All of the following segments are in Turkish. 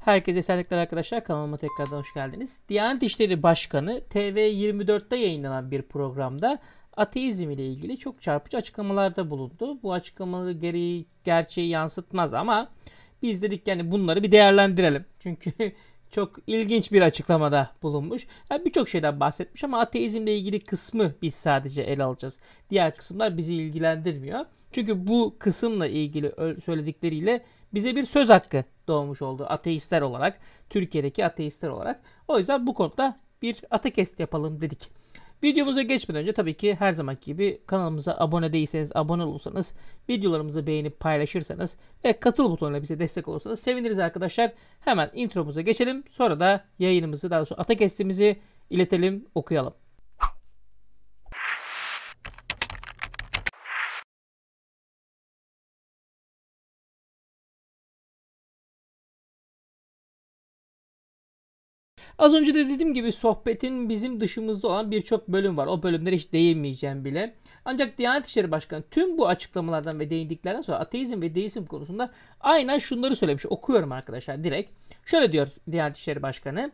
Herkese selamlar arkadaşlar. Kanalıma tekrardan hoş geldiniz. Diyanet İşleri Başkanı TV24'te yayınlanan bir programda ateizm ile ilgili çok çarpıcı açıklamalarda bulundu. Bu açıklamaları gereği gerçeği yansıtmaz ama biz dedik yani bunları bir değerlendirelim. Çünkü çok ilginç bir açıklamada bulunmuş. Yani Birçok şeyden bahsetmiş ama ateizmle ilgili kısmı biz sadece ele alacağız. Diğer kısımlar bizi ilgilendirmiyor. Çünkü bu kısımla ilgili söyledikleriyle bize bir söz hakkı doğmuş oldu ateistler olarak. Türkiye'deki ateistler olarak. O yüzden bu konuda bir atakest yapalım dedik. Videomuza geçmeden önce tabii ki her zamanki gibi kanalımıza abone değilseniz, abone olursanız, videolarımızı beğenip paylaşırsanız ve katıl butonuyla bize destek olursanız seviniriz arkadaşlar. Hemen intromuza geçelim. Sonra da yayınımızı daha doğrusu atakestimizi iletelim, okuyalım. Az önce de dediğim gibi sohbetin bizim dışımızda olan birçok bölüm var. O bölümlere hiç değinmeyeceğim bile. Ancak Diyanet İşleri Başkanı tüm bu açıklamalardan ve değindiklerden sonra ateizm ve deizm konusunda aynen şunları söylemiş. Okuyorum arkadaşlar direkt. Şöyle diyor Diyanet İşleri Başkanı.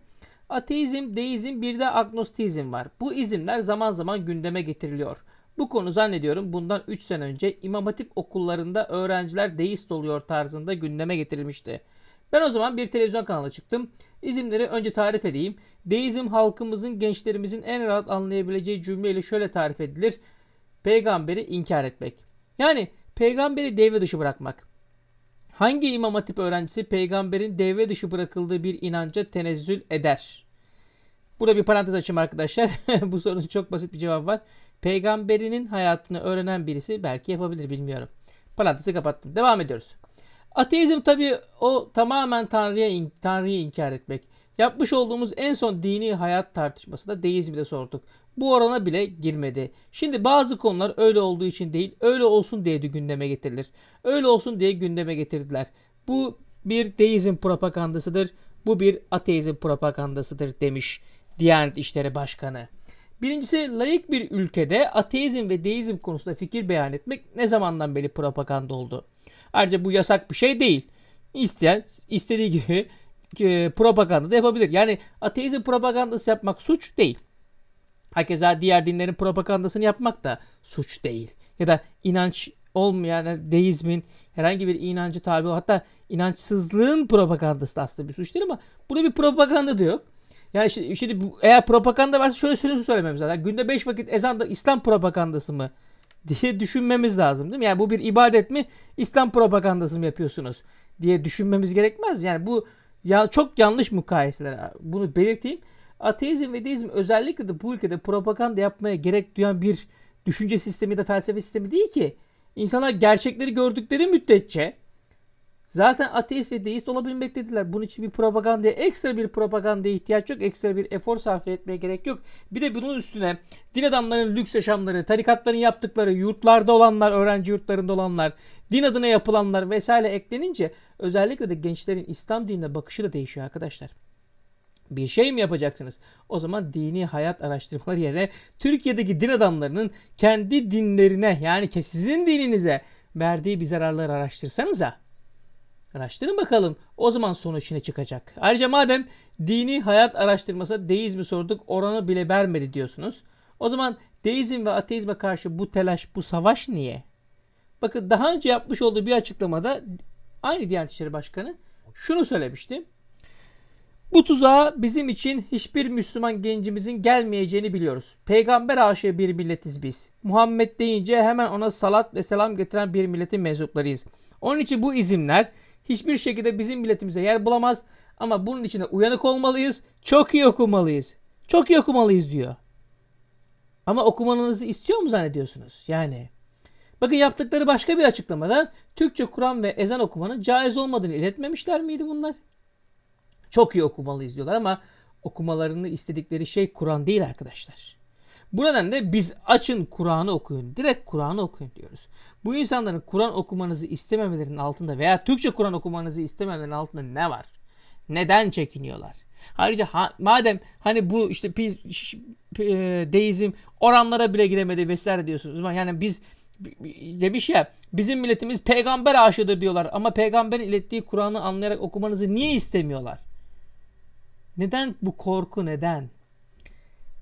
Ateizm, deizm bir de agnostizm var. Bu izimler zaman zaman gündeme getiriliyor. Bu konu zannediyorum bundan 3 sene önce İmam Hatip okullarında öğrenciler deist oluyor tarzında gündeme getirilmişti. Ben o zaman bir televizyon kanalına çıktım. İzimleri önce tarif edeyim. Deizm halkımızın, gençlerimizin en rahat anlayabileceği cümleyle şöyle tarif edilir. Peygamberi inkar etmek. Yani peygamberi devre dışı bırakmak. Hangi imam hatip öğrencisi peygamberin devre dışı bırakıldığı bir inanca tenezzül eder? Burada bir parantez açayım arkadaşlar. Bu sorunun çok basit bir cevap var. Peygamberinin hayatını öğrenen birisi belki yapabilir bilmiyorum. Parantezi kapattım. Devam ediyoruz. Ateizm tabii o tamamen Tanrı'ya in, Tanrı'yı inkar etmek. Yapmış olduğumuz en son dini hayat tartışmasında deizmi de sorduk. Bu orana bile girmedi. Şimdi bazı konular öyle olduğu için değil, öyle olsun diye de gündeme getirilir. Öyle olsun diye gündeme getirdiler. Bu bir deizm propagandasıdır. Bu bir ateizm propagandasıdır demiş Diyanet İşleri Başkanı. Birincisi layık bir ülkede ateizm ve deizm konusunda fikir beyan etmek ne zamandan beri propaganda oldu? Ayrıca bu yasak bir şey değil. İsteyen istediği gibi e, propaganda da yapabilir. Yani ateizm propagandası yapmak suç değil. Hakeza diğer dinlerin propagandasını yapmak da suç değil. Ya da inanç olmayan deizmin herhangi bir inancı tabi hatta inançsızlığın propagandası da aslında bir suç değil ama burada bir propaganda diyor. Yani şimdi, şimdi eğer propaganda varsa şöyle sözü söylememiz lazım. günde 5 vakit ezan da İslam propagandası mı? diye düşünmemiz lazım değil mi? Yani bu bir ibadet mi? İslam propagandası mı yapıyorsunuz diye düşünmemiz gerekmez. Yani bu ya çok yanlış mukayeseler. Bunu belirteyim. Ateizm ve deizm özellikle de bu ülkede propaganda yapmaya gerek duyan bir düşünce sistemi de felsefe sistemi değil ki. İnsanlar gerçekleri gördükleri müddetçe Zaten ateist ve deist dediler. Bunun için bir propagandaya, ekstra bir propagandaya ihtiyaç yok. Ekstra bir efor sarf etmeye gerek yok. Bir de bunun üstüne din adamlarının lüks yaşamları, tarikatların yaptıkları, yurtlarda olanlar, öğrenci yurtlarında olanlar, din adına yapılanlar vesaire eklenince özellikle de gençlerin İslam dinine bakışı da değişiyor arkadaşlar. Bir şey mi yapacaksınız? O zaman dini hayat araştırmaları yerine Türkiye'deki din adamlarının kendi dinlerine yani sizin dininize verdiği bir zararları araştırsanıza Araştırın bakalım. O zaman sonuç ne çıkacak? Ayrıca madem dini hayat araştırması deizmi sorduk oranı bile vermedi diyorsunuz. O zaman deizm ve ateizme karşı bu telaş, bu savaş niye? Bakın daha önce yapmış olduğu bir açıklamada aynı Diyanet İşleri Başkanı şunu söylemişti. Bu tuzağa bizim için hiçbir Müslüman gencimizin gelmeyeceğini biliyoruz. Peygamber aşığı bir milletiz biz. Muhammed deyince hemen ona salat ve selam getiren bir milletin mensuplarıyız. Onun için bu izimler hiçbir şekilde bizim biletimize yer bulamaz. Ama bunun içine uyanık olmalıyız. Çok iyi okumalıyız. Çok iyi okumalıyız diyor. Ama okumanızı istiyor mu zannediyorsunuz? Yani bakın yaptıkları başka bir açıklamada Türkçe Kur'an ve ezan okumanın caiz olmadığını iletmemişler miydi bunlar? Çok iyi okumalıyız diyorlar ama okumalarını istedikleri şey Kur'an değil arkadaşlar. Bu nedenle biz açın Kur'an'ı okuyun. Direkt Kur'an'ı okuyun diyoruz. Bu insanların Kur'an okumanızı istememelerinin altında veya Türkçe Kur'an okumanızı istememelerinin altında ne var? Neden çekiniyorlar? Ayrıca ha, madem hani bu işte pi, şiş, pi, e, deizm oranlara bile giremedi vesaire diyorsunuz. Yani biz demiş ya bizim milletimiz peygamber aşıdır diyorlar ama peygamberin ilettiği Kur'an'ı anlayarak okumanızı niye istemiyorlar? Neden bu korku neden?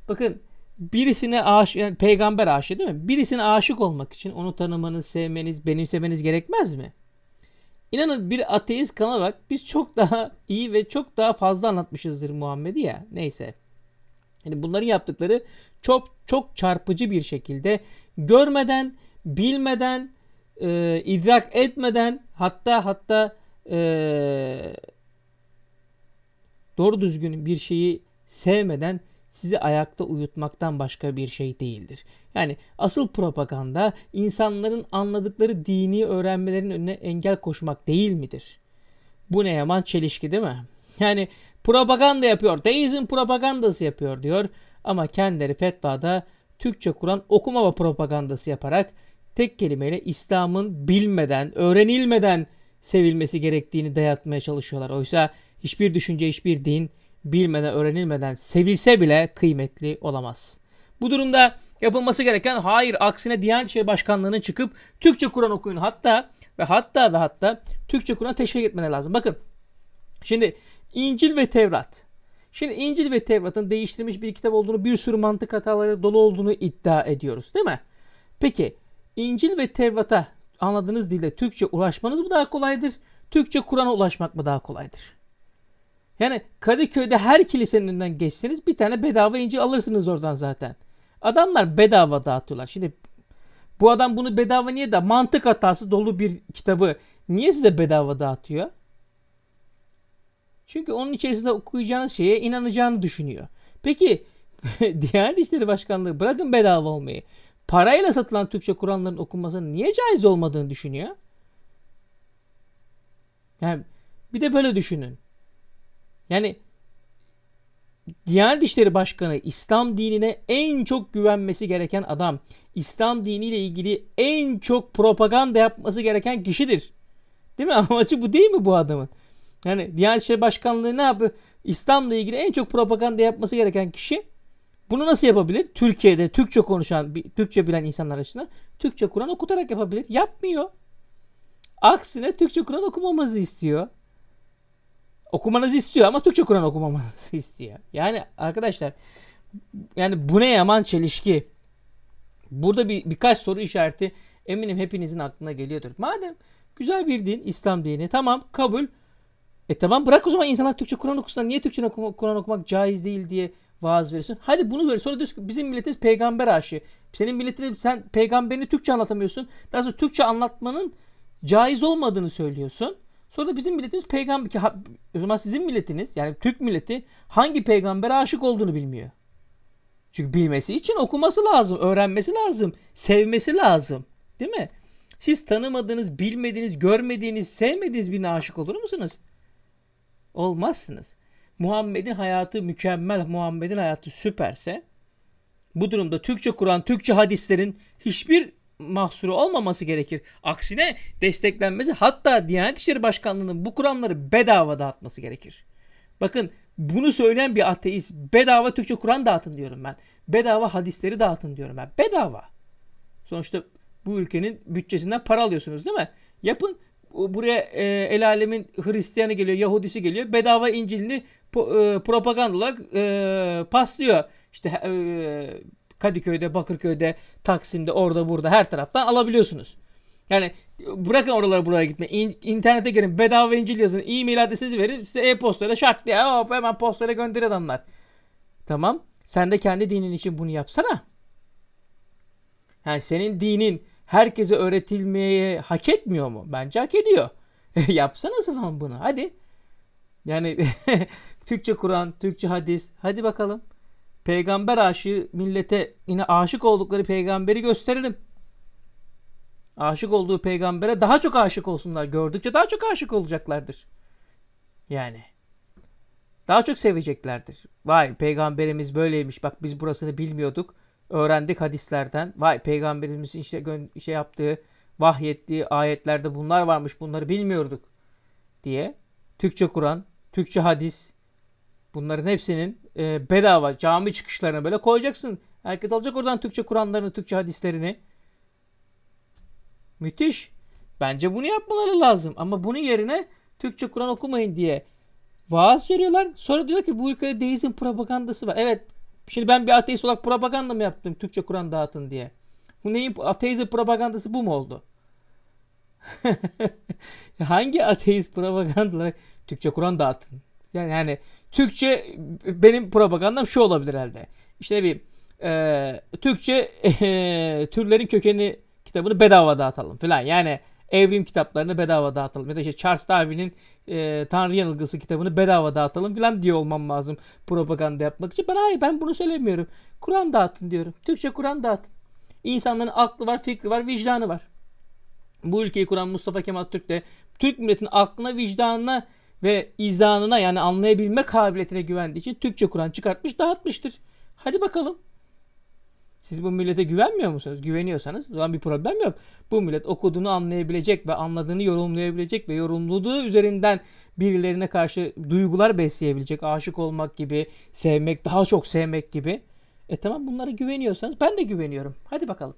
Bakın birisine aşık, yani peygamber aşığı değil mi? Birisine aşık olmak için onu tanımanız, sevmeniz, benimsemeniz gerekmez mi? İnanın bir ateist kanarak biz çok daha iyi ve çok daha fazla anlatmışızdır Muhammed'i ya. Neyse. Yani bunların yaptıkları çok çok çarpıcı bir şekilde görmeden, bilmeden, e, idrak etmeden hatta hatta e, doğru düzgün bir şeyi sevmeden sizi ayakta uyutmaktan başka bir şey değildir. Yani asıl propaganda insanların anladıkları dini öğrenmelerin önüne engel koşmak değil midir? Bu ne yaman çelişki değil mi? Yani propaganda yapıyor, teizm propagandası yapıyor diyor ama kendileri fetvada Türkçe Kur'an okuma ve propagandası yaparak tek kelimeyle İslam'ın bilmeden, öğrenilmeden sevilmesi gerektiğini dayatmaya çalışıyorlar. Oysa hiçbir düşünce, hiçbir din bilmeden, öğrenilmeden sevilse bile kıymetli olamaz. Bu durumda yapılması gereken hayır aksine Diyanet İşleri Başkanlığı'nın çıkıp Türkçe Kur'an okuyun hatta ve hatta ve hatta Türkçe Kur'an teşvik etmeleri lazım. Bakın şimdi İncil ve Tevrat. Şimdi İncil ve Tevrat'ın değiştirilmiş bir kitap olduğunu bir sürü mantık hataları dolu olduğunu iddia ediyoruz değil mi? Peki İncil ve Tevrat'a anladığınız dilde Türkçe ulaşmanız mı daha kolaydır? Türkçe Kur'an'a ulaşmak mı daha kolaydır? Yani Kadıköy'de her kilisenin önünden geçseniz bir tane bedava inci alırsınız oradan zaten. Adamlar bedava dağıtıyorlar. Şimdi bu adam bunu bedava niye da mantık hatası dolu bir kitabı niye size bedava dağıtıyor? Çünkü onun içerisinde okuyacağınız şeye inanacağını düşünüyor. Peki Diyanet İşleri Başkanlığı bırakın bedava olmayı. Parayla satılan Türkçe Kur'anların okunmasının niye caiz olmadığını düşünüyor? Yani bir de böyle düşünün. Yani Diyanet İşleri Başkanı İslam dinine en çok güvenmesi gereken adam, İslam diniyle ilgili en çok propaganda yapması gereken kişidir. Değil mi? Amacı bu değil mi bu adamın? Yani Diyanet İşleri Başkanlığı ne yapıyor? İslam'la ilgili en çok propaganda yapması gereken kişi bunu nasıl yapabilir? Türkiye'de Türkçe konuşan, Türkçe bilen insanlar arasında Türkçe Kur'an okutarak yapabilir. Yapmıyor. Aksine Türkçe Kur'an okumamızı istiyor okumanızı istiyor ama Türkçe Kur'an okumamanızı istiyor. Yani arkadaşlar yani bu ne yaman çelişki. Burada bir birkaç soru işareti eminim hepinizin aklına geliyordur. Madem güzel bir din İslam dini tamam kabul. E tamam bırak o zaman insanlar Türkçe Kur'an okusunlar. Niye Türkçe okuma, Kur'an okumak caiz değil diye vaaz veriyorsun. Hadi bunu ver. Sonra diyorsun ki bizim milletimiz peygamber aşığı. Senin milletine sen peygamberini Türkçe anlatamıyorsun. Daha sonra Türkçe anlatmanın caiz olmadığını söylüyorsun. Sonra da bizim milletimiz peygamber ki o zaman sizin milletiniz yani Türk milleti hangi peygambere aşık olduğunu bilmiyor. Çünkü bilmesi için okuması lazım, öğrenmesi lazım, sevmesi lazım. Değil mi? Siz tanımadığınız, bilmediğiniz, görmediğiniz, sevmediğiniz birine aşık olur musunuz? Olmazsınız. Muhammed'in hayatı mükemmel, Muhammed'in hayatı süperse bu durumda Türkçe Kur'an, Türkçe hadislerin hiçbir mahsuru olmaması gerekir. Aksine desteklenmesi hatta Diyanet İşleri Başkanlığı'nın bu kuranları bedava dağıtması gerekir. Bakın bunu söyleyen bir ateist bedava Türkçe Kur'an dağıtın diyorum ben. Bedava hadisleri dağıtın diyorum ben. Bedava. Sonuçta bu ülkenin bütçesinden para alıyorsunuz değil mi? Yapın buraya e, el alemin Hristiyanı geliyor, Yahudisi geliyor. Bedava İncil'ini po, e, propaganda olarak e, paslıyor. İşte e, Kadıköy'de, Bakırköy'de, Taksim'de, orada burada her taraftan alabiliyorsunuz. Yani bırakın oralara buraya gitme. İn, internete girin. Bedava İncil yazın. E-mail adresinizi verin. Size e-postayla şart diye hop, hemen postayla gönder adamlar. Tamam. Sen de kendi dinin için bunu yapsana. Yani senin dinin herkese öğretilmeye hak etmiyor mu? Bence hak ediyor. Yapsana zaman bunu. Hadi. Yani Türkçe Kur'an, Türkçe hadis. Hadi bakalım peygamber aşığı millete yine aşık oldukları peygamberi gösterelim. Aşık olduğu peygambere daha çok aşık olsunlar. Gördükçe daha çok aşık olacaklardır. Yani daha çok seveceklerdir. Vay peygamberimiz böyleymiş bak biz burasını bilmiyorduk. Öğrendik hadislerden. Vay peygamberimizin işte şey yaptığı, vahyettiği ayetlerde bunlar varmış. Bunları bilmiyorduk diye Türkçe Kur'an, Türkçe hadis bunların hepsinin e, bedava cami çıkışlarına böyle koyacaksın. Herkes alacak oradan Türkçe Kur'anlarını, Türkçe hadislerini. Müthiş. Bence bunu yapmaları lazım. Ama bunun yerine Türkçe Kur'an okumayın diye vaaz veriyorlar. Sonra diyor ki bu ülkede deizm propagandası var. Evet şimdi ben bir ateist olarak propaganda mı yaptım Türkçe Kur'an dağıtın diye. Bu neyin ateizm propagandası bu mu oldu? Hangi ateist propagandalar Türkçe Kur'an dağıtın? Yani, yani Türkçe benim propagandam şu olabilir elde. İşte bir e, Türkçe e, türlerin kökeni kitabını bedava dağıtalım falan. Yani evrim kitaplarını bedava dağıtalım. Ya da işte Charles Darwin'in e, Tanrı Yanılgısı kitabını bedava dağıtalım falan diye olmam lazım propaganda yapmak için. Ben hayır ben bunu söylemiyorum. Kur'an dağıtın diyorum. Türkçe Kur'an dağıtın. İnsanların aklı var, fikri var, vicdanı var. Bu ülkeyi kuran Mustafa Kemal Türk de Türk milletinin aklına, vicdanına ve izanına yani anlayabilme kabiliyetine güvendiği için Türkçe Kur'an çıkartmış dağıtmıştır. Hadi bakalım. Siz bu millete güvenmiyor musunuz? Güveniyorsanız o zaman bir problem yok. Bu millet okuduğunu anlayabilecek ve anladığını yorumlayabilecek ve yorumladığı üzerinden birilerine karşı duygular besleyebilecek. Aşık olmak gibi, sevmek, daha çok sevmek gibi. E tamam bunlara güveniyorsanız ben de güveniyorum. Hadi bakalım.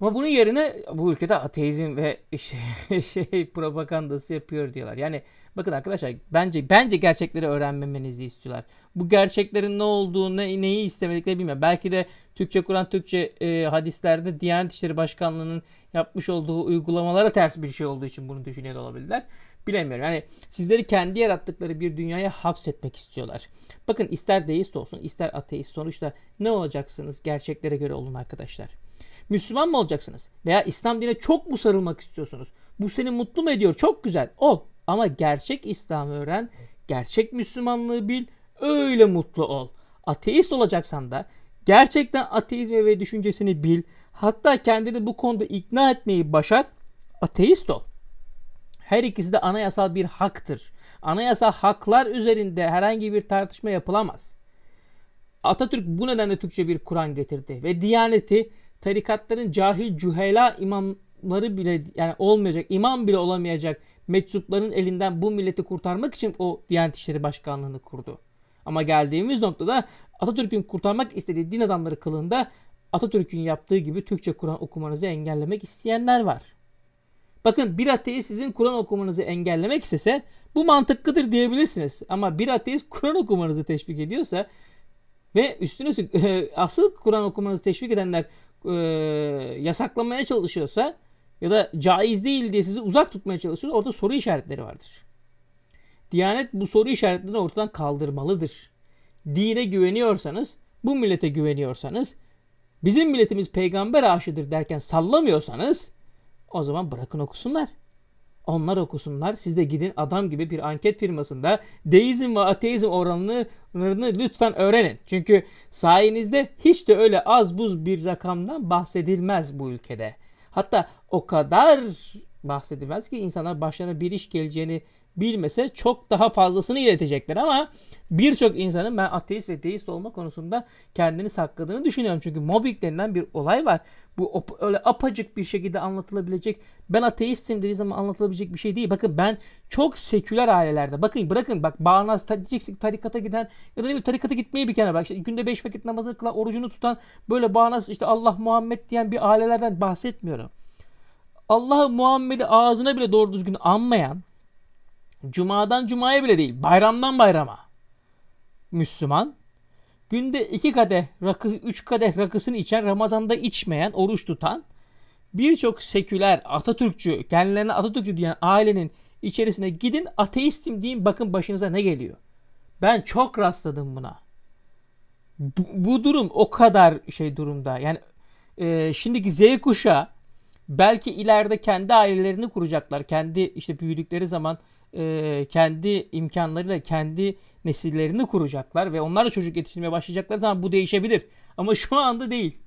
Ama bunun yerine bu ülkede ateizm ve şey, şey propagandası yapıyor diyorlar. Yani Bakın arkadaşlar bence bence gerçekleri öğrenmemenizi istiyorlar. Bu gerçeklerin ne olduğunu, neyi istemedikleri bilmiyorum. Belki de Türkçe Kur'an, Türkçe e, hadislerde Diyanet İşleri Başkanlığı'nın yapmış olduğu uygulamalara ters bir şey olduğu için bunu düşünüyor olabilirler. Bilemiyorum. Yani sizleri kendi yarattıkları bir dünyaya hapsetmek istiyorlar. Bakın ister deist olsun, ister ateist sonuçta ne olacaksınız? Gerçeklere göre olun arkadaşlar. Müslüman mı olacaksınız? Veya İslam dine çok mu sarılmak istiyorsunuz? Bu seni mutlu mu ediyor? Çok güzel. Ol. Ama gerçek İslam'ı öğren, gerçek Müslümanlığı bil, öyle mutlu ol. Ateist olacaksan da gerçekten ateizmi ve düşüncesini bil. Hatta kendini bu konuda ikna etmeyi başar. Ateist ol. Her ikisi de anayasal bir haktır. Anayasa haklar üzerinde herhangi bir tartışma yapılamaz. Atatürk bu nedenle Türkçe bir Kur'an getirdi ve Diyaneti tarikatların cahil cühela imamları bile yani olmayacak, imam bile olamayacak meczupların elinden bu milleti kurtarmak için o Diyanet İşleri Başkanlığı'nı kurdu. Ama geldiğimiz noktada Atatürk'ün kurtarmak istediği din adamları kılığında Atatürk'ün yaptığı gibi Türkçe Kur'an okumanızı engellemek isteyenler var. Bakın bir ateist sizin Kur'an okumanızı engellemek istese bu mantıklıdır diyebilirsiniz. Ama bir ateist Kur'an okumanızı teşvik ediyorsa ve üstüne asıl Kur'an okumanızı teşvik edenler e, yasaklamaya çalışıyorsa ya da caiz değil diye sizi uzak tutmaya çalışıyor. Orada soru işaretleri vardır. Diyanet bu soru işaretlerini ortadan kaldırmalıdır. Dine güveniyorsanız, bu millete güveniyorsanız, bizim milletimiz peygamber aşıdır derken sallamıyorsanız o zaman bırakın okusunlar. Onlar okusunlar. Siz de gidin adam gibi bir anket firmasında deizm ve ateizm oranlarını lütfen öğrenin. Çünkü sayenizde hiç de öyle az buz bir rakamdan bahsedilmez bu ülkede. Hatta o kadar bahsedilmez ki insanlar başlarına bir iş geleceğini bilmese çok daha fazlasını iletecekler ama birçok insanın ben ateist ve deist olma konusunda kendini sakladığını düşünüyorum. Çünkü mobbing denilen bir olay var. Bu öyle apacık bir şekilde anlatılabilecek ben ateistim dediği zaman anlatılabilecek bir şey değil. Bakın ben çok seküler ailelerde bakın bırakın bak bağnaz tarikata giden ya da ne tarikata gitmeyi bir kenara bak. İşte günde 5 vakit namazını kılan orucunu tutan böyle bağnaz işte Allah Muhammed diyen bir ailelerden bahsetmiyorum. Allah'ı Muhammed'i ağzına bile doğru düzgün anmayan Cumadan cumaya bile değil, bayramdan bayrama. Müslüman günde iki kadeh rakı, üç kadeh rakısını içen, Ramazan'da içmeyen, oruç tutan, birçok seküler, Atatürkçü, kendilerine Atatürkçü diyen ailenin içerisine gidin ateistim deyin bakın başınıza ne geliyor. Ben çok rastladım buna. Bu, bu durum o kadar şey durumda. Yani e, şimdiki Z kuşağı belki ileride kendi ailelerini kuracaklar. Kendi işte büyüdükleri zaman e, kendi imkanlarıyla kendi nesillerini kuracaklar ve onlar da çocuk yetiştirmeye başlayacaklar zaman bu değişebilir. Ama şu anda değil.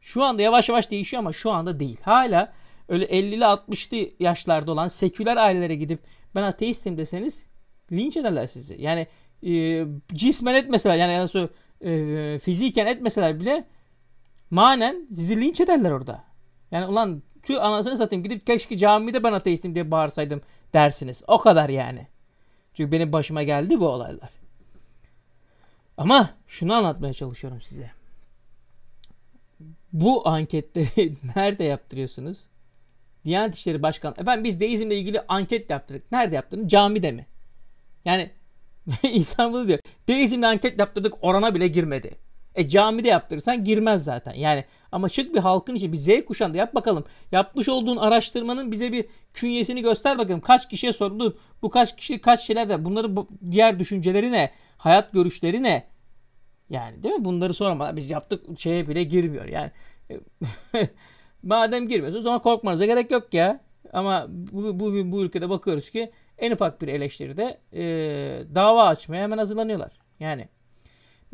Şu anda yavaş yavaş değişiyor ama şu anda değil. Hala öyle 50'li 60'lı yaşlarda olan seküler ailelere gidip ben ateistim deseniz linç ederler sizi. Yani e, cismen etmeseler yani nasıl e, fiziken etmeseler bile manen sizi linç ederler orada. Yani ulan tüy anasını satayım gidip keşke camide ben ateistim diye bağırsaydım dersiniz. O kadar yani. Çünkü benim başıma geldi bu olaylar. Ama şunu anlatmaya çalışıyorum size. Bu anketleri nerede yaptırıyorsunuz? Diyanet İşleri Başkanı. Efendim biz deizmle ilgili anket yaptırdık. Nerede yaptırdın? Camide mi? Yani insan bunu diyor. Deizmle anket yaptırdık orana bile girmedi. E camide yaptırırsan girmez zaten. Yani ama şık bir halkın için bir Z kuşağında yap bakalım. Yapmış olduğun araştırmanın bize bir künyesini göster bakalım. Kaç kişiye sordu? Bu kaç kişi kaç şeylerde? de bunları diğer düşünceleri ne? Hayat görüşleri ne? Yani değil mi? Bunları sorma. biz yaptık şeye bile girmiyor. Yani e, madem girmiyorsunuz o zaman korkmanıza gerek yok ya. Ama bu, bu, bu ülkede bakıyoruz ki en ufak bir eleştiride e, dava açmaya hemen hazırlanıyorlar. Yani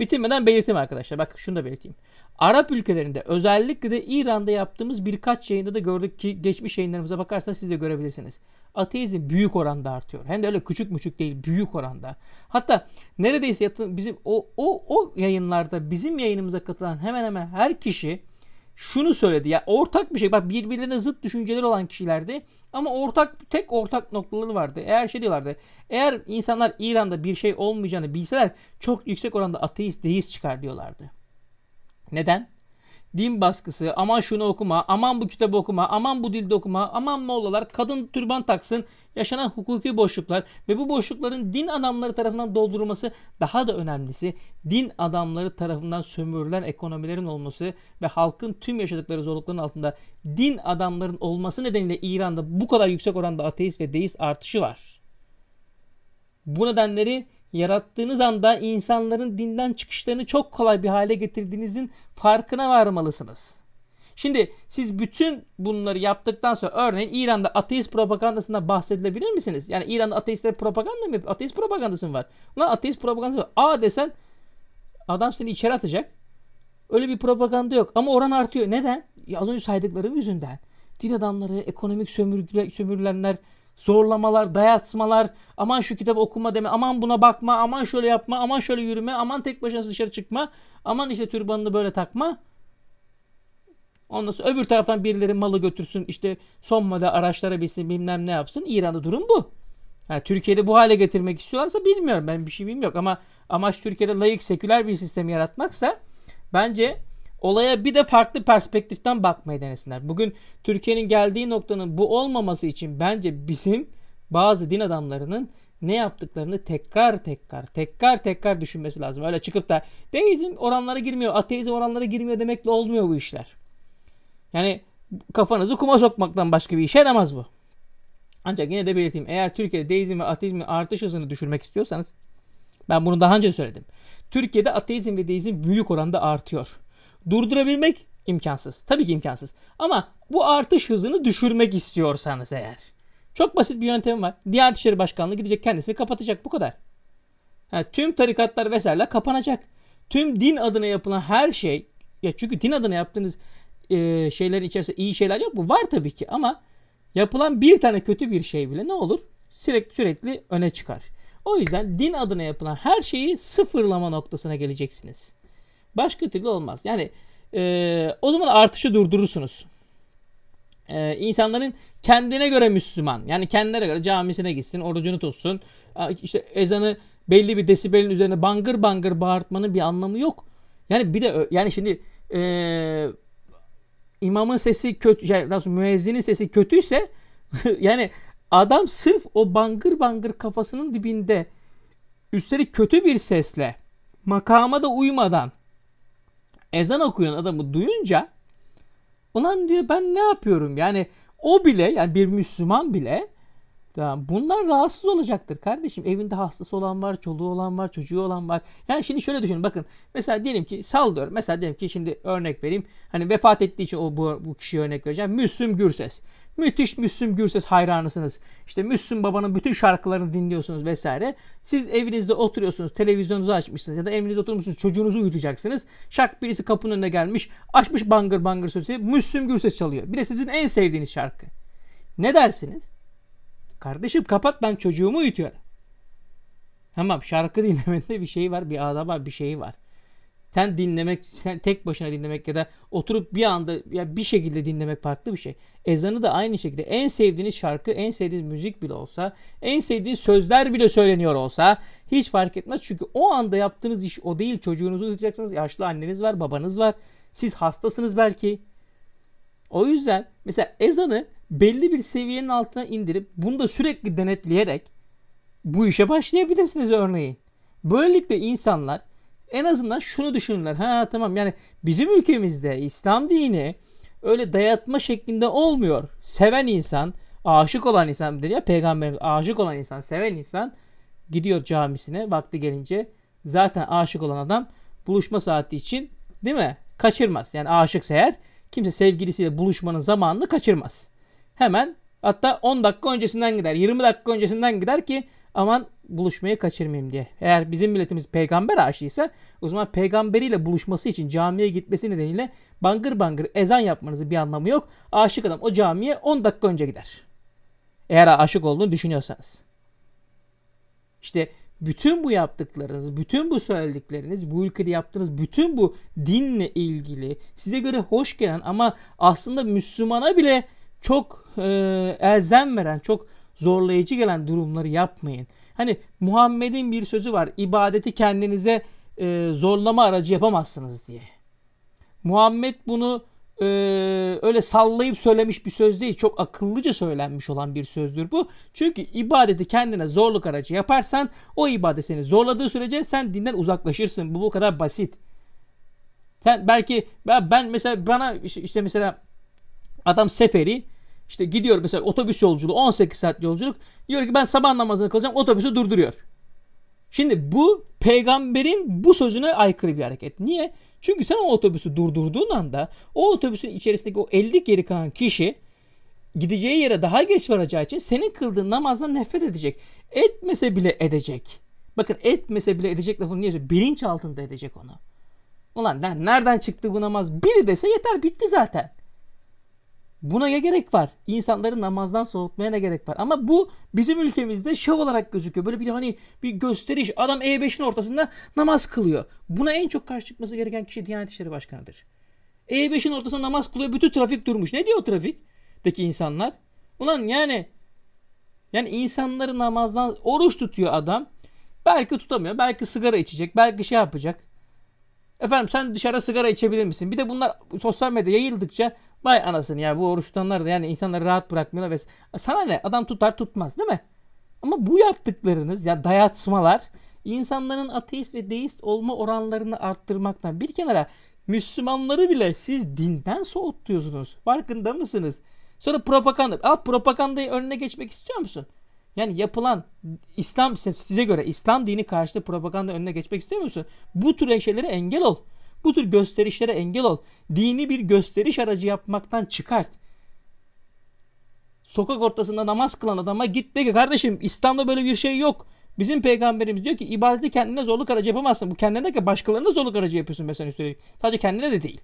Bitirmeden belirteyim arkadaşlar. Bak şunu da belirteyim. Arap ülkelerinde özellikle de İran'da yaptığımız birkaç yayında da gördük ki geçmiş yayınlarımıza bakarsanız siz de görebilirsiniz. Ateizm büyük oranda artıyor. Hem de öyle küçük müçük değil büyük oranda. Hatta neredeyse bizim o, o, o yayınlarda bizim yayınımıza katılan hemen hemen her kişi şunu söyledi. Ya ortak bir şey. Bak birbirlerine zıt düşünceleri olan kişilerdi. Ama ortak tek ortak noktaları vardı. Eğer şey diyorlardı. Eğer insanlar İran'da bir şey olmayacağını bilseler çok yüksek oranda ateist deist çıkar diyorlardı. Neden? din baskısı, aman şunu okuma, aman bu kitabı okuma, aman bu dilde okuma, aman mollalar, kadın türban taksın, yaşanan hukuki boşluklar ve bu boşlukların din adamları tarafından doldurulması daha da önemlisi din adamları tarafından sömürülen ekonomilerin olması ve halkın tüm yaşadıkları zorlukların altında din adamların olması nedeniyle İran'da bu kadar yüksek oranda ateist ve deist artışı var. Bu nedenleri yarattığınız anda insanların dinden çıkışlarını çok kolay bir hale getirdiğinizin farkına varmalısınız. Şimdi siz bütün bunları yaptıktan sonra örneğin İran'da ateist propagandasından bahsedilebilir misiniz? Yani İran'da ateistler propaganda mı? Ateist propagandası mı var? Ulan ateist propagandası var. A desen adam seni içeri atacak. Öyle bir propaganda yok. Ama oran artıyor. Neden? Ya az önce saydıklarım yüzünden. Din adamları, ekonomik sömürgüler, sömürülenler, zorlamalar, dayatmalar, aman şu kitabı okuma deme, aman buna bakma, aman şöyle yapma, aman şöyle yürüme, aman tek başına dışarı çıkma, aman işte türbanını böyle takma. Ondan sonra öbür taraftan birileri malı götürsün, işte son model araçlara bilsin, bilmem ne yapsın. İran'da durum bu. Yani Türkiye'de bu hale getirmek istiyorlarsa bilmiyorum. Ben bir şey bilmiyorum ama amaç Türkiye'de layık, seküler bir sistemi yaratmaksa bence olaya bir de farklı perspektiften bakmayı denesinler. Bugün Türkiye'nin geldiği noktanın bu olmaması için bence bizim bazı din adamlarının ne yaptıklarını tekrar tekrar tekrar tekrar düşünmesi lazım. Öyle çıkıp da deizm oranlara girmiyor, ateizm oranlara girmiyor demekle olmuyor bu işler. Yani kafanızı kuma sokmaktan başka bir işe yaramaz bu. Ancak yine de belirteyim eğer Türkiye'de deizm ve ateizmin artış hızını düşürmek istiyorsanız ben bunu daha önce söyledim. Türkiye'de ateizm ve deizm büyük oranda artıyor durdurabilmek imkansız. Tabii ki imkansız. Ama bu artış hızını düşürmek istiyorsanız eğer. Çok basit bir yöntem var. Diyanet İşleri Başkanlığı gidecek kendisini kapatacak. Bu kadar. Yani tüm tarikatlar vesaire kapanacak. Tüm din adına yapılan her şey ya çünkü din adına yaptığınız e, şeylerin içerisinde iyi şeyler yok mu? Var tabii ki ama yapılan bir tane kötü bir şey bile ne olur? Sürekli sürekli öne çıkar. O yüzden din adına yapılan her şeyi sıfırlama noktasına geleceksiniz. Başka türlü olmaz. Yani e, o zaman artışı durdurursunuz. E, insanların kendine göre Müslüman. Yani kendine göre camisine gitsin, orucunu tutsun. İşte ezanı belli bir desibelin üzerine bangır bangır bağırtmanın bir anlamı yok. Yani bir de yani şimdi e, imamın sesi kötü, yani şey, daha müezzinin sesi kötüyse yani adam sırf o bangır bangır kafasının dibinde üstelik kötü bir sesle makama da uymadan ezan okuyan adamı duyunca ulan diyor ben ne yapıyorum yani o bile yani bir Müslüman bile Bunlar rahatsız olacaktır kardeşim. Evinde hastası olan var, çoluğu olan var, çocuğu olan var. Yani şimdi şöyle düşünün bakın. Mesela diyelim ki sallıyorum. Mesela diyelim ki şimdi örnek vereyim. Hani vefat ettiği için o bu, bu kişiye örnek vereceğim. Müslüm Gürses. Müthiş Müslüm Gürses hayranısınız. İşte Müslüm Baba'nın bütün şarkılarını dinliyorsunuz vesaire. Siz evinizde oturuyorsunuz, televizyonunuzu açmışsınız ya da evinizde oturmuşsunuz, çocuğunuzu uyutacaksınız. Şak birisi kapının önüne gelmiş, açmış bangır bangır sözü, Müslüm Gürses çalıyor. Bir de sizin en sevdiğiniz şarkı. Ne dersiniz? Kardeşim kapat ben çocuğumu uyutuyorum. Tamam şarkı dinlemende bir şey var, bir adam var, bir şey var. Sen dinlemek, sen tek başına dinlemek ya da oturup bir anda ya bir şekilde dinlemek farklı bir şey. Ezanı da aynı şekilde en sevdiğiniz şarkı, en sevdiğiniz müzik bile olsa, en sevdiğiniz sözler bile söyleniyor olsa hiç fark etmez. Çünkü o anda yaptığınız iş o değil. Çocuğunuzu tutacaksınız. Yaşlı anneniz var, babanız var. Siz hastasınız belki. O yüzden mesela ezanı belli bir seviyenin altına indirip bunu da sürekli denetleyerek bu işe başlayabilirsiniz örneğin. Böylelikle insanlar en azından şunu düşünürler. Ha tamam yani bizim ülkemizde İslam dini öyle dayatma şeklinde olmuyor. Seven insan, aşık olan insan dedi ya peygamber aşık olan insan, seven insan gidiyor camisine vakti gelince zaten aşık olan adam buluşma saati için değil mi? Kaçırmaz. Yani aşık eğer kimse sevgilisiyle buluşmanın zamanını kaçırmaz. Hemen hatta 10 dakika öncesinden gider, 20 dakika öncesinden gider ki aman buluşmayı kaçırmayayım diye. Eğer bizim milletimiz peygamber aşıysa o zaman peygamberiyle buluşması için camiye gitmesi nedeniyle bangır bangır ezan yapmanızı bir anlamı yok. Aşık adam o camiye 10 dakika önce gider. Eğer aşık olduğunu düşünüyorsanız. İşte bütün bu yaptıklarınız, bütün bu söyledikleriniz, bu ülkede yaptığınız bütün bu dinle ilgili size göre hoş gelen ama aslında Müslümana bile çok e, elzem veren, çok zorlayıcı gelen durumları yapmayın. Hani Muhammed'in bir sözü var. İbadeti kendinize e, zorlama aracı yapamazsınız diye. Muhammed bunu e, öyle sallayıp söylemiş bir söz değil. Çok akıllıca söylenmiş olan bir sözdür bu. Çünkü ibadeti kendine zorluk aracı yaparsan o ibadet seni zorladığı sürece sen dinden uzaklaşırsın. Bu bu kadar basit. Sen belki ben, ben mesela bana işte mesela adam seferi işte gidiyor mesela otobüs yolculuğu 18 saat yolculuk. Diyor ki ben sabah namazını kılacağım otobüsü durduruyor. Şimdi bu peygamberin bu sözüne aykırı bir hareket. Niye? Çünkü sen o otobüsü durdurduğun anda o otobüsün içerisindeki o 50 geri kalan kişi gideceği yere daha geç varacağı için senin kıldığın namazdan nefret edecek. Etmese bile edecek. Bakın etmese bile edecek lafını niye Bilinç altında edecek onu. Ulan nereden çıktı bu namaz? Biri dese yeter bitti zaten. Buna ne gerek var? İnsanları namazdan soğutmaya ne gerek var? Ama bu bizim ülkemizde şov olarak gözüküyor. Böyle bir hani bir gösteriş. Adam E5'in ortasında namaz kılıyor. Buna en çok karşı çıkması gereken kişi Diyanet İşleri Başkanı'dır. E5'in ortasında namaz kılıyor. Bütün trafik durmuş. Ne diyor trafikteki insanlar? Ulan yani yani insanları namazdan oruç tutuyor adam. Belki tutamıyor. Belki sigara içecek. Belki şey yapacak. Efendim sen dışarı sigara içebilir misin? Bir de bunlar sosyal medya yayıldıkça vay anasını ya bu oruçtanlar da yani insanları rahat bırakmıyorlar. Ve... Sana ne adam tutar tutmaz değil mi? Ama bu yaptıklarınız ya yani dayatmalar insanların ateist ve deist olma oranlarını arttırmaktan bir kenara Müslümanları bile siz dinden soğutuyorsunuz. Farkında mısınız? Sonra propaganda. Al propagandayı önüne geçmek istiyor musun? Yani yapılan İslam size göre İslam dini karşıtı propaganda önüne geçmek istiyor musun? Bu tür şeylere engel ol. Bu tür gösterişlere engel ol. Dini bir gösteriş aracı yapmaktan çıkart. Sokak ortasında namaz kılan adama git de ki kardeşim İslam'da böyle bir şey yok. Bizim peygamberimiz diyor ki ibadeti kendine zorluk aracı yapamazsın. Bu kendine de ki başkalarına zorluk aracı yapıyorsun mesela üstelik. Sadece kendine de değil.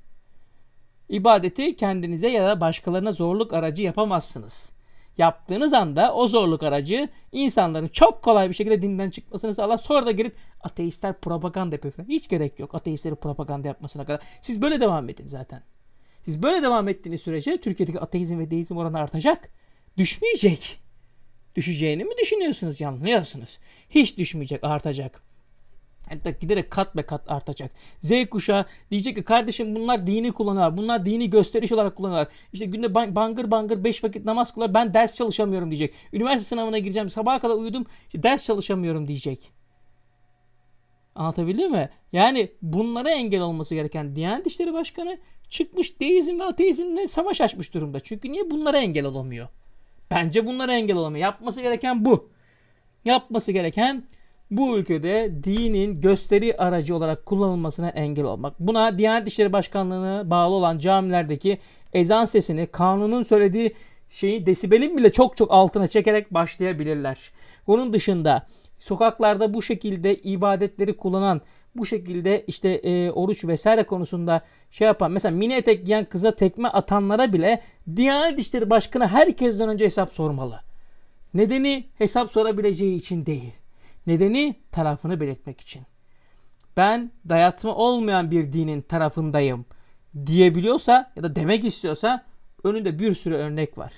İbadeti kendinize ya da başkalarına zorluk aracı yapamazsınız yaptığınız anda o zorluk aracı insanların çok kolay bir şekilde dinden çıkmasını sağlar. Sonra da girip ateistler propaganda yapıyor falan. Hiç gerek yok ateistleri propaganda yapmasına kadar. Siz böyle devam edin zaten. Siz böyle devam ettiğiniz sürece Türkiye'deki ateizm ve deizm oranı artacak. Düşmeyecek. Düşeceğini mi düşünüyorsunuz? Yanılıyorsunuz. Hiç düşmeyecek, artacak. Hatta giderek kat be kat artacak. Z kuşağı diyecek ki kardeşim bunlar dini kullanıyorlar. Bunlar dini gösteriş olarak kullanıyorlar. İşte günde bangır bangır 5 vakit namaz kılar. Ben ders çalışamıyorum diyecek. Üniversite sınavına gireceğim. Sabaha kadar uyudum. Işte ders çalışamıyorum diyecek. Anlatabildim mi? Yani bunlara engel olması gereken Diyanet İşleri Başkanı çıkmış deizm ve ateizmle savaş açmış durumda. Çünkü niye bunlara engel olamıyor? Bence bunlara engel olamıyor. Yapması gereken bu. Yapması gereken bu ülkede dinin gösteri aracı olarak kullanılmasına engel olmak. Buna Diyanet İşleri Başkanlığı'na bağlı olan camilerdeki ezan sesini kanunun söylediği şeyi desibelin bile çok çok altına çekerek başlayabilirler. Bunun dışında sokaklarda bu şekilde ibadetleri kullanan bu şekilde işte e, oruç vesaire konusunda şey yapan mesela mini etek giyen kıza tekme atanlara bile Diyanet İşleri Başkanı herkesten önce hesap sormalı. Nedeni hesap sorabileceği için değil. Nedeni tarafını belirtmek için. Ben dayatma olmayan bir dinin tarafındayım diyebiliyorsa ya da demek istiyorsa önünde bir sürü örnek var.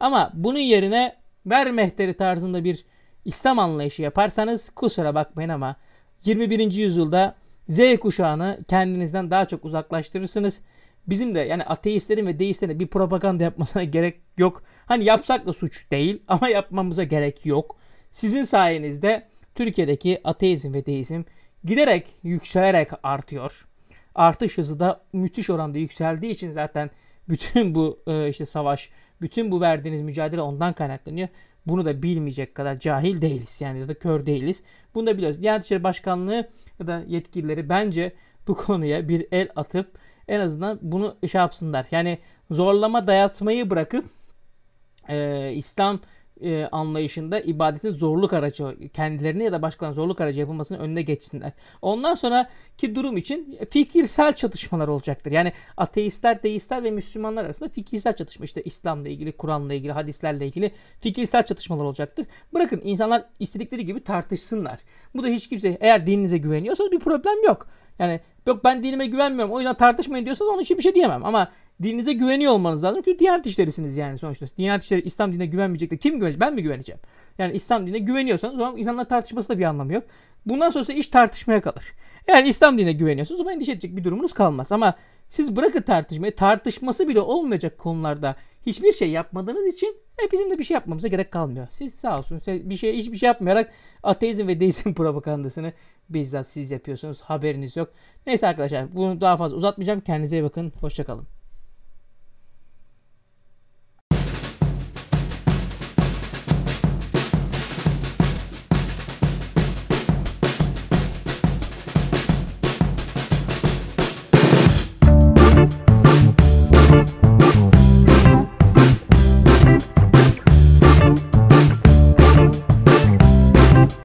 Ama bunun yerine ver mehteri tarzında bir İslam anlayışı yaparsanız kusura bakmayın ama 21. yüzyılda Z kuşağını kendinizden daha çok uzaklaştırırsınız. Bizim de yani ateistlerin ve deistlerin bir propaganda yapmasına gerek yok. Hani yapsak da suç değil ama yapmamıza gerek yok. Sizin sayenizde Türkiye'deki ateizm ve deizm giderek yükselerek artıyor. Artış hızı da müthiş oranda yükseldiği için zaten bütün bu e, işte savaş, bütün bu verdiğiniz mücadele ondan kaynaklanıyor. Bunu da bilmeyecek kadar cahil değiliz yani ya da kör değiliz. Bunu da biliyoruz. Diyanet İşleri Başkanlığı ya da yetkilileri bence bu konuya bir el atıp en azından bunu şey yapsınlar. Yani zorlama dayatmayı bırakıp e, İslam e, anlayışında ibadetin zorluk aracı kendilerini ya da başkalarına zorluk aracı yapılmasının önüne geçsinler. Ondan sonraki durum için e, fikirsel çatışmalar olacaktır. Yani ateistler, deistler ve Müslümanlar arasında fikirsel çatışma işte İslam'la ilgili, Kur'an'la ilgili, hadislerle ilgili fikirsel çatışmalar olacaktır. Bırakın insanlar istedikleri gibi tartışsınlar. Bu da hiç kimse eğer dininize güveniyorsa bir problem yok. Yani yok ben dinime güvenmiyorum o yüzden tartışmayın diyorsanız onun için bir şey diyemem. Ama dininize güveniyor olmanız lazım. Çünkü diğer dişlerisiniz yani sonuçta. Diğer dişleri İslam dinine güvenmeyecek de kim güvenecek? Ben mi güveneceğim? Yani İslam dinine güveniyorsanız o zaman insanlar tartışması da bir anlamı yok. Bundan sonrası iş tartışmaya kalır. Eğer İslam dinine güveniyorsanız o zaman endişe edecek bir durumunuz kalmaz. Ama siz bırakın tartışmayı, tartışması bile olmayacak konularda hiçbir şey yapmadığınız için e, bizim de bir şey yapmamıza gerek kalmıyor. Siz sağ olsun bir şey hiçbir şey yapmayarak ateizm ve deizm propagandasını Bizzat siz yapıyorsunuz. Haberiniz yok. Neyse arkadaşlar bunu daha fazla uzatmayacağım. Kendinize iyi bakın. Hoşçakalın.